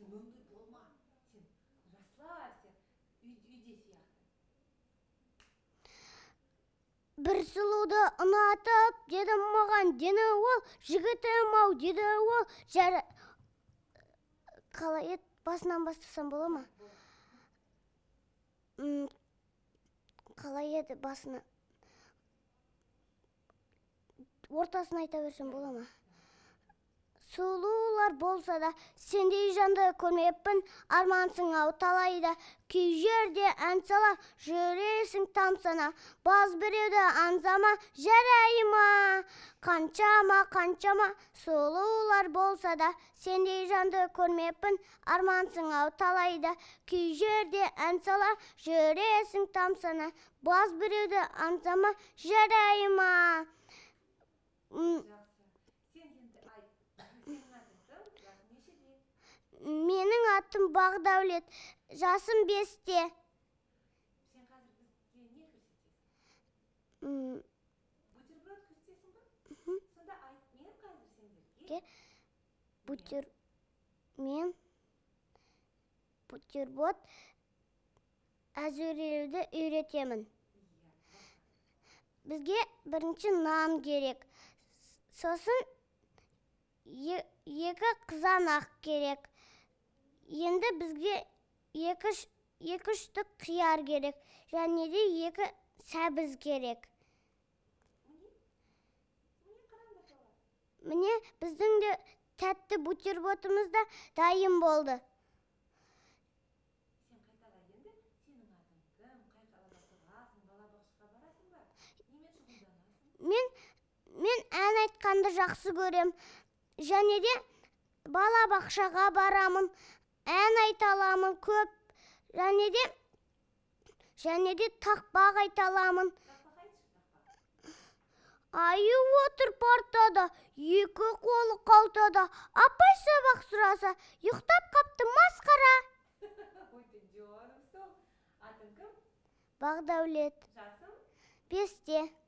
сен болма сен расслабься үйде сияқты бір сұлуды ұнатып деді маған дені ол жігітім ау деді ол жәрі қалай еді басынан бастасам бола ма қалай еді басына ортасын айта берсем бола ма сұлулар болса да сендей жанды көрмеппін армансың ау талайда кей жерде ән сала жүресің тамсана баз біреуді аңсама ма қаншама қаншама сұлулар болса да сендей жанды көрмеппін армансың ау талайда кей жерде ән сала жүресің тамсана баз біреуді аңсама ма атым бағдаулет жасым бесте бутер мен бутерброд әзірлеуді үйретемін бізге бірінші нан керек сосын екі қызанақ керек енді бізге екі екі қияр керек және де екі сәбіз керек міне біздің де тәтті бутербродымыз да дайын болды мен мен ән айтқанды жақсы көрем және де балабақшаға барамын көп және де және де тақпақ айта аламын айы отыр партада екі қолы қалтада апай сабақ сұраса ұйықтап қапты масқара ой кім бесте